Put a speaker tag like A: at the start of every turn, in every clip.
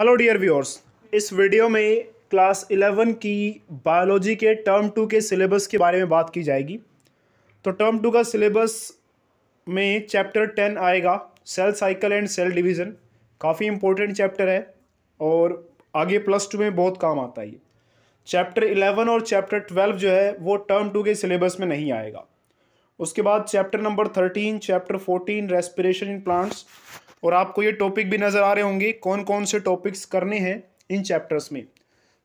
A: hello dear viewers इस वीडियो में क्लास 11 की बायोलॉजी के टर्म टू के सिलेबस के बारे में बात की जाएगी तो टर्म टू का सिलेबस में चैप्टर टेन आएगा cell cycle and cell division काफ़ी इम्पोर्टेंट चैप्टर है और आगे प्लस टू में बहुत काम आता है ये चैप्टर इलेवन और चैप्टर ट्वेल्व जो है वो टर्म टू के सिलेबस में नहीं आएगा उसके बाद chapter number thirteen chapter fourteen respiration in plants और आपको ये टॉपिक भी नज़र आ रहे होंगे कौन कौन से टॉपिक्स करने हैं इन चैप्टर्स में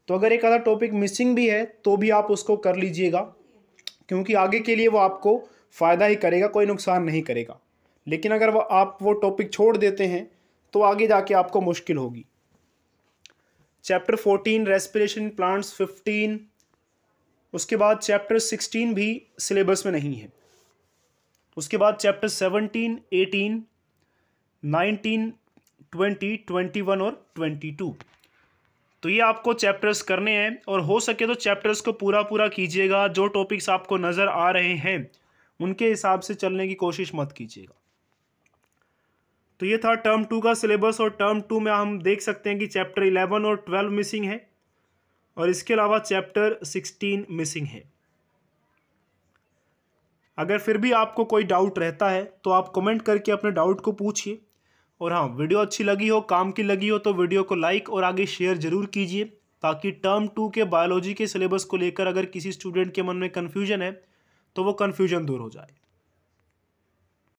A: तो अगर एक आधा टॉपिक मिसिंग भी है तो भी आप उसको कर लीजिएगा क्योंकि आगे के लिए वो आपको फ़ायदा ही करेगा कोई नुकसान नहीं करेगा लेकिन अगर वो आप वो टॉपिक छोड़ देते हैं तो आगे जाके आपको मुश्किल होगी chapter fourteen respiration plants fifteen उसके बाद चैप्टर सिक्सटीन भी सिलेबस में नहीं है उसके बाद chapter seventeen eighteen nineteen twenty twenty one और ट्वेंटी टू तो ये आपको चैप्टर्स करने हैं और हो सके तो चैप्टर्स को पूरा पूरा कीजिएगा जो टॉपिक्स आपको नज़र आ रहे हैं उनके हिसाब से चलने की कोशिश मत कीजिएगा तो ये था टर्म टू का सिलेबस और टर्म टू में हम देख सकते हैं कि चैप्टर इलेवन और ट्वेल्व मिसिंग है और इसके अलावा चैप्टर सिक्सटीन मिसिंग है अगर फिर भी आपको कोई डाउट रहता है तो आप कमेंट करके अपने डाउट को पूछिए और हाँ वीडियो अच्छी लगी हो काम की लगी हो तो वीडियो को लाइक और आगे शेयर जरूर कीजिए ताकि टर्म टू के बायोलॉजी के सिलेबस को लेकर अगर किसी स्टूडेंट के मन में कन्फ्यूजन है तो वो कन्फ्यूजन दूर हो जाए